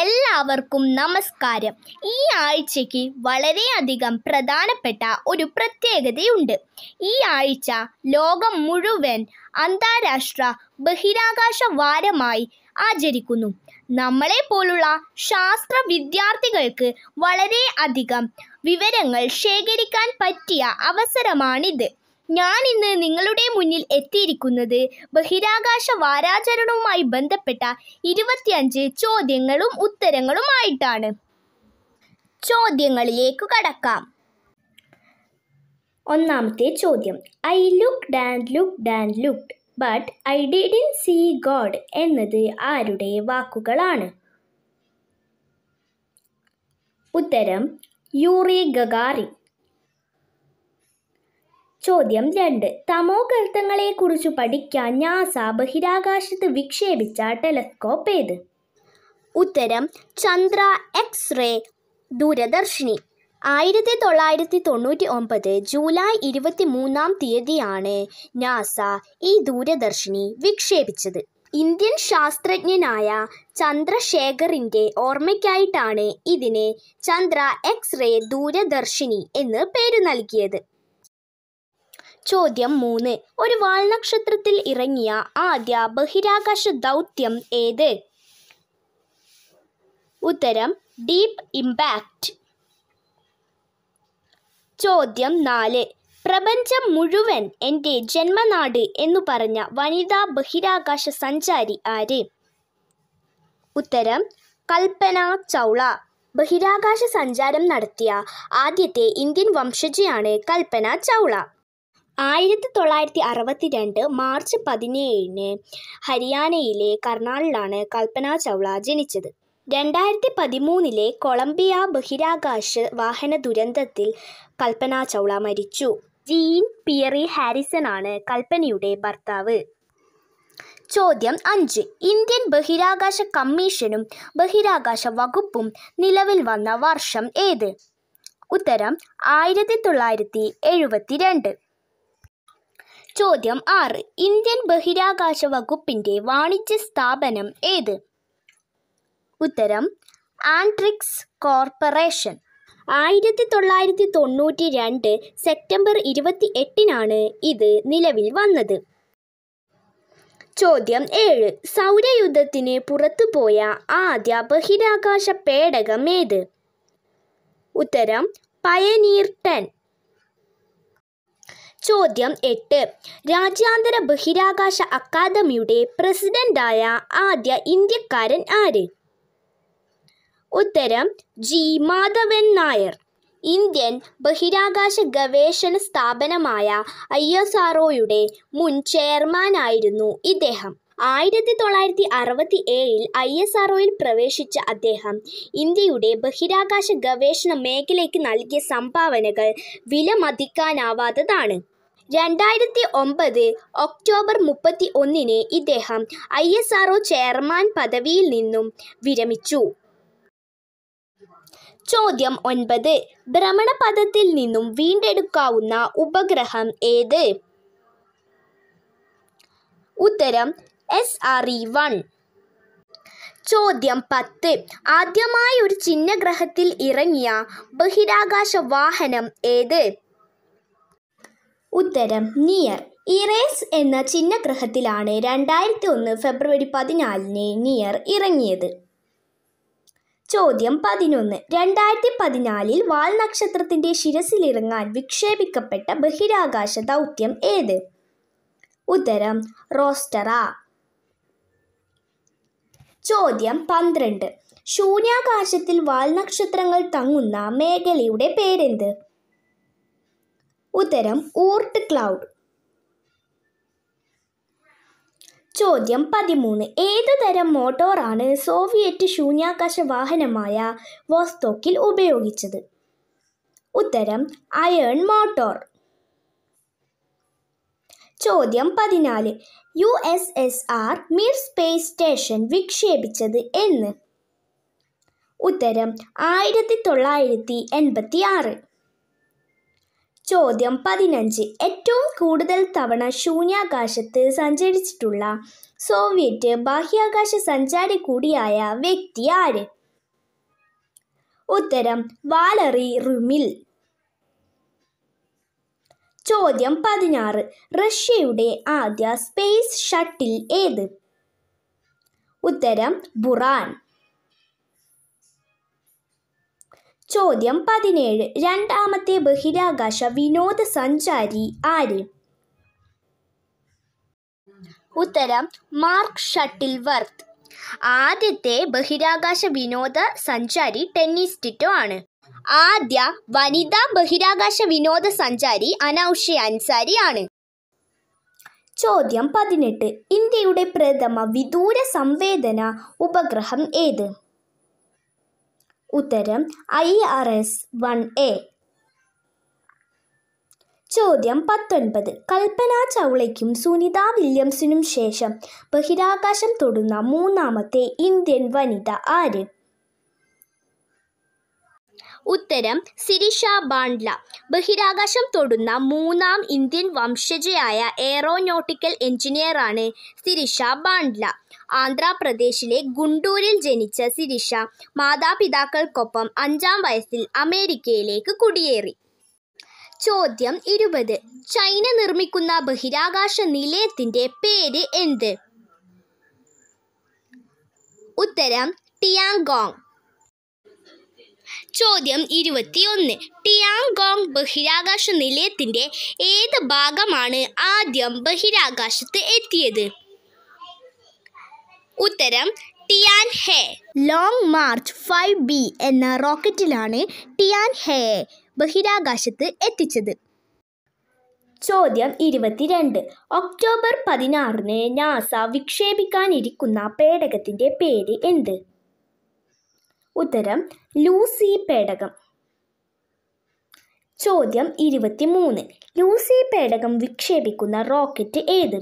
എല്ലാവർക്കും നമസ്കാരം ഈ ആഴ്ചയ്ക്ക് വളരെയധികം പ്രധാനപ്പെട്ട ഒരു പ്രത്യേകതയുണ്ട് ഈ ആഴ്ച ലോകം മുഴുവൻ അന്താരാഷ്ട്ര ബഹിരാകാശ വാരമായി ആചരിക്കുന്നു നമ്മളെ പോലുള്ള ശാസ്ത്ര വിദ്യാർത്ഥികൾക്ക് വളരെ അധികം വിവരങ്ങൾ ശേഖരിക്കാൻ പറ്റിയ അവസരമാണിത് ഞാൻ ഇന്ന് നിങ്ങളുടെ മുന്നിൽ എത്തിയിരിക്കുന്നത് ബഹിരാകാശ വാരാചരണവുമായി ബന്ധപ്പെട്ട ഇരുപത്തിയഞ്ച് ചോദ്യങ്ങളും ഉത്തരങ്ങളുമായിട്ടാണ് ചോദ്യങ്ങളിലേക്ക് കടക്കാം ഒന്നാമത്തെ ചോദ്യം I look and look and looked but I didn't see God എന്നത് ആരുടെ വാക്കുകളാണ് ഉത്തരം യൂറി ഗഗാറി ചോദ്യം രണ്ട് കുറിച്ച് പഠിക്കാൻ നാസ ബഹിരാകാശത്ത് വിക്ഷേപിച്ച ടെലസ്കോപ്പ് ഏത് ഉത്തരം ചന്ദ്ര എക്സ് റേ ദൂരദർശിനി ആയിരത്തി തൊള്ളായിരത്തി തൊണ്ണൂറ്റി ഒമ്പത് ജൂലൈ ഇരുപത്തി മൂന്നാം തീയതിയാണ് നാസ ഈ ദൂരദർശിനി വിക്ഷേപിച്ചത് ഇന്ത്യൻ ശാസ്ത്രജ്ഞനായ ചന്ദ്രശേഖറിൻ്റെ ഓർമ്മയ്ക്കായിട്ടാണ് ഇതിനെ ചന്ദ്ര എക്സ് റേ ദൂരദർശിനി എന്ന് പേര് നൽകിയത് ചോദ്യം മൂന്ന് ഒരു വാൽനക്ഷത്രത്തിൽ ഇറങ്ങിയ ആദ്യ ബഹിരാകാശ ദൗത്യം ഏത് ഉത്തരം ഡീപ് ഇമ്പാക്റ്റ് ചോദ്യം നാല് പ്രപഞ്ചം മുഴുവൻ എൻ്റെ ജന്മനാട് എന്നു പറഞ്ഞ വനിതാ ബഹിരാകാശ സഞ്ചാരി ആര് ഉത്തരം കൽപ്പന ചൗള ബഹിരാകാശ സഞ്ചാരം നടത്തിയ ആദ്യത്തെ ഇന്ത്യൻ വംശജയാണ് കൽപ്പന ചൗള ആയിരത്തി തൊള്ളായിരത്തി രണ്ട് മാർച്ച് പതിനേഴിന് ഹരിയാനയിലെ കർണാലിലാണ് കൽപ്പന ചൗള ജനിച്ചത് രണ്ടായിരത്തി പതിമൂന്നിലെ കൊളംബിയ ബഹിരാകാശ വാഹന ദുരന്തത്തിൽ കൽപ്പന ചൗള മരിച്ചു ജീൻ പിയറി ഹാരിസൺ ആണ് കൽപ്പനയുടെ ഭർത്താവ് ചോദ്യം അഞ്ച് ഇന്ത്യൻ ബഹിരാകാശ കമ്മീഷനും ബഹിരാകാശ വകുപ്പും നിലവിൽ വന്ന വർഷം ഏത് ഉത്തരം ആയിരത്തി തൊള്ളായിരത്തി രണ്ട് ചോദ്യം ആറ് ഇന്ത്യൻ ബഹിരാകാശ വകുപ്പിൻ്റെ വാണിജ്യ സ്ഥാപനം ഏത് ഉത്തരം ആൻട്രിക്സ് കോർപ്പറേഷൻ ആയിരത്തി തൊള്ളായിരത്തി തൊണ്ണൂറ്റി രണ്ട് സെപ്റ്റംബർ ഇരുപത്തി എട്ടിനാണ് ഇത് നിലവിൽ വന്നത് ചോദ്യം ഏഴ് സൗരയുദ്ധത്തിന് പുറത്തുപോയ ആദ്യ ബഹിരാകാശ പേടകം ഏത് ഉത്തരം പയനീർ ടെൻ ചോദ്യം എട്ട് രാജ്യാന്തര ബഹിരാകാശ അക്കാദമിയുടെ പ്രസിഡന്റായ ആദ്യ ഇന്ത്യക്കാരൻ ആര് ഉത്തരം ജി മാധവൻ നായർ ഇന്ത്യൻ ബഹിരാകാശ ഗവേഷണ സ്ഥാപനമായ ഐ എസ് ആർഒയുടെ മുൻ ചെയർമാനായിരുന്നു ഇദ്ദേഹം ആയിരത്തി തൊള്ളായിരത്തി അറുപത്തി ഏഴിൽ ഐ എസ് ആർഒയിൽ പ്രവേശിച്ച അദ്ദേഹം ഇന്ത്യയുടെ ബഹിരാകാശ ഗവേഷണ മേഖലയ്ക്ക് നൽകിയ സംഭാവനകൾ വിലമതിക്കാനാവാത്തതാണ് രണ്ടായിരത്തി ഒമ്പത് ഒക്ടോബർ മുപ്പത്തി ഒന്നിന് ഇദ്ദേഹം ഐ എസ് ആർ ചെയർമാൻ പദവിയിൽ നിന്നും വിരമിച്ചു ചോദ്യം ഒൻപത് ഭ്രമണപഥത്തിൽ നിന്നും വീണ്ടെടുക്കാവുന്ന ഉപഗ്രഹം ഏത് ഉത്തരം എസ് ആർ ഇ വൺ ചോദ്യം പത്ത് ആദ്യമായി ഒരു ചിഹ്നഗ്രഹത്തിൽ ഇറങ്ങിയ ബഹിരാകാശ വാഹനം ഏത് ഉത്തരം നിയർ ഇറേസ് എന്ന ചിഹ്നഗ്രഹത്തിലാണ് രണ്ടായിരത്തി ഒന്ന് ഫെബ്രുവരി പതിനാലിന് നിയർ ഇറങ്ങിയത് ചോദ്യം പതിനൊന്ന് രണ്ടായിരത്തി പതിനാലിൽ വാൽ നക്ഷത്രത്തിൻ്റെ ശിരസിലിറങ്ങാൻ വിക്ഷേപിക്കപ്പെട്ട ബഹിരാകാശ ദൗത്യം ഏത് ഉത്തരം റോസ്റ്ററ ചോദ്യം പന്ത്രണ്ട് ശൂന്യാകാശത്തിൽ വാൽ നക്ഷത്രങ്ങൾ തങ്ങുന്ന മേഖലയുടെ പേരെന്ത് ഉത്തരം ഊർട്ട് ക്ലൗഡ് ചോദ്യം പതിമൂന്ന് ഏത് തരം മോട്ടോറാണ് സോവിയറ്റ് ശൂന്യാകാശ വാഹനമായ വോസ്തോക്കിൽ ഉപയോഗിച്ചത് ഉത്തരം അയൺ മോട്ടോർ ചോദ്യം പതിനാല് U S S R Mir space station വിക്ഷേപിച്ചത് എന്ന് ഉത്തരം ആയിരത്തി തൊള്ളായിരത്തി എൺപത്തി ആറ് ചോദ്യം പതിനഞ്ച് ഏറ്റവും കൂടുതൽ തവണ ശൂന്യാകാശത്ത് സഞ്ചരിച്ചിട്ടുള്ള സോവിയറ്റ് ബാഹ്യാകാശ സഞ്ചാരി കൂടിയായ വ്യക്തി ആര് ഉത്തരം വാലറി റുമിൽ ചോദ്യം പതിനാറ് റഷ്യയുടെ ആദ്യ സ്പേസ് ഷട്ടിൽ ഏത് ഉത്തരം ബുറാൻ ചോദ്യം പതിനേഴ് രണ്ടാമത്തെ ബഹിരാകാശ വിനോദസഞ്ചാരി ആര് ഉത്തരം മാർക്ക് ഷട്ടിൽ വർത്ത് ആദ്യത്തെ ബഹിരാകാശ വിനോദ സഞ്ചാരി ടെന്നീസ് ടിറ്റോ ആണ് ആദ്യ വനിതാ ബഹിരാകാശ വിനോദ സഞ്ചാരി അനൗഷ അൻസാരി ആണ് ചോദ്യം പതിനെട്ട് ഇന്ത്യയുടെ പ്രഥമ വിദൂര സംവേദന ഉപഗ്രഹം ഏത് ഉത്തരം I R S one A ചോദ്യം പത്തൊൻപത് കൽപ്പന ചൗളയ്ക്കും സുനിത വില്യംസിനും ശേഷം ബഹിരാകാശം തൊടുന്ന മൂന്നാമത്തെ ഇന്ത്യൻ വനിത ആര് ഉത്തരം സിരിഷ ബാണ്ട്ല ബഹിരാകാശം തൊടുന്ന മൂന്നാം ഇന്ത്യൻ വംശജയായ എയറോനോട്ടിക്കൽ എഞ്ചിനീയറാണ് സിരിഷ ബാണ്ട്ല ആന്ധ്രാപ്രദേശിലെ ഗുണ്ടൂരിൽ ജനിച്ച സിരിഷ മാതാപിതാക്കൾക്കൊപ്പം അഞ്ചാം വയസ്സിൽ അമേരിക്കയിലേക്ക് കുടിയേറി ചോദ്യം ഇരുപത് ചൈന നിർമ്മിക്കുന്ന ബഹിരാകാശ നിലയത്തിന്റെ പേര് എന്ത് ഉത്തരം ടിയാങ്കോങ് ചോദ്യം ഇരുപത്തിയൊന്ന് ടിയാങ്കോങ് ബഹിരാകാശ നിലയത്തിൻ്റെ ഏത് ഭാഗമാണ് ആദ്യം ബഹിരാകാശത്ത് എത്തിയത് ഉത്തരം Tianhe long march five B എന്ന റോക്കറ്റിലാണ് ടിയാൻ ഹെയെ ബഹിരാകാശത്ത് എത്തിച്ചത് ചോദ്യം ഇരുപത്തിരണ്ട് ഒക്ടോബർ പതിനാറിന് നാസ വിക്ഷേപിക്കാനിരിക്കുന്ന പേടകത്തിൻ്റെ പേര് എന്ത് ഉത്തരം ലൂസി പേടകം ചോദ്യം മൂന്ന് ലൂസി പേടകം വിക്ഷേപിക്കുന്ന റോക്കറ്റ് ഏത്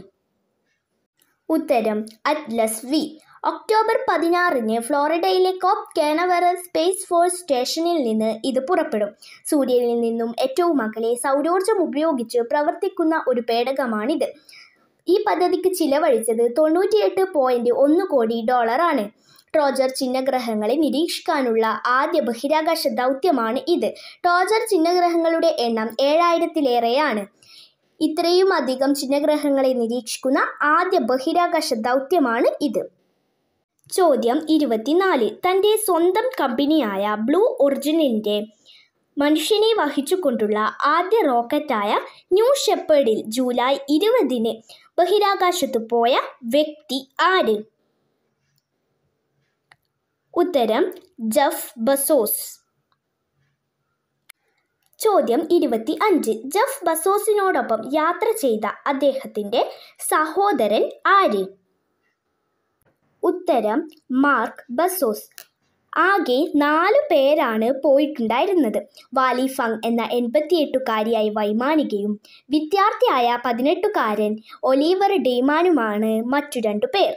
ഉത്തരം അറ്റ്ലസ് വി ഒക്ടോബർ പതിനാറിന് ഫ്ലോറിഡയിലെ കോപ് കാനവറൽ സ്പേസ് ഫോഴ്സ് സ്റ്റേഷനിൽ നിന്ന് ഇത് പുറപ്പെടും സൂര്യനിൽ നിന്നും ഏറ്റവും അകലെ സൗരോർജ്ജം ഉപയോഗിച്ച് പ്രവർത്തിക്കുന്ന ഒരു പേടകമാണിത് ഈ പദ്ധതിക്ക് ചിലവഴിച്ചത് തൊണ്ണൂറ്റിയെട്ട് പോയിൻറ്റ് ഒന്ന് കോടി ഡോളറാണ് ടോജർ ചിഹ്നഗ്രഹങ്ങളെ നിരീക്ഷിക്കാനുള്ള ആദ്യ ബഹിരാകാശ ദൗത്യമാണ് ഇത് ടോജർ ചിഹ്നഗ്രഹങ്ങളുടെ എണ്ണം ഏഴായിരത്തിലേറെയാണ് ഇത്രയും അധികം ചിഹ്നഗ്രഹങ്ങളെ നിരീക്ഷിക്കുന്ന ആദ്യ ബഹിരാകാശ ദൗത്യമാണ് ഇത് ചോദ്യം ഇരുപത്തിനാല് തൻ്റെ സ്വന്തം കമ്പനിയായ ബ്ലൂ ഒറിജിനിൻ്റെ മനുഷ്യനെ വഹിച്ചുകൊണ്ടുള്ള ആദ്യ റോക്കറ്റായ ന്യൂ ഷെപ്പേഡിൽ ജൂലൈ ഇരുപതിന് ബഹിരാകാശത്ത് പോയ വ്യക്തി ആര് ഉത്തരം ജഫ് ബസോസ് ചോദ്യം ഇരുപത്തി അഞ്ച് ജഫ് ബസോസിനോടൊപ്പം യാത്ര ചെയ്ത അദ്ദേഹത്തിൻ്റെ സഹോദരൻ ആര് ഉത്തരം മാർക്ക് ബസോസ് ആകെ നാല് പേരാണ് പോയിട്ടുണ്ടായിരുന്നത് വാലി ഫങ് എന്ന എൺപത്തിയെട്ടുകാരിയായ വൈമാനികയും വിദ്യാർത്ഥിയായ പതിനെട്ടുകാരൻ ഒലീവർ ഡെയ്മാനുമാണ് മറ്റു രണ്ടു പേർ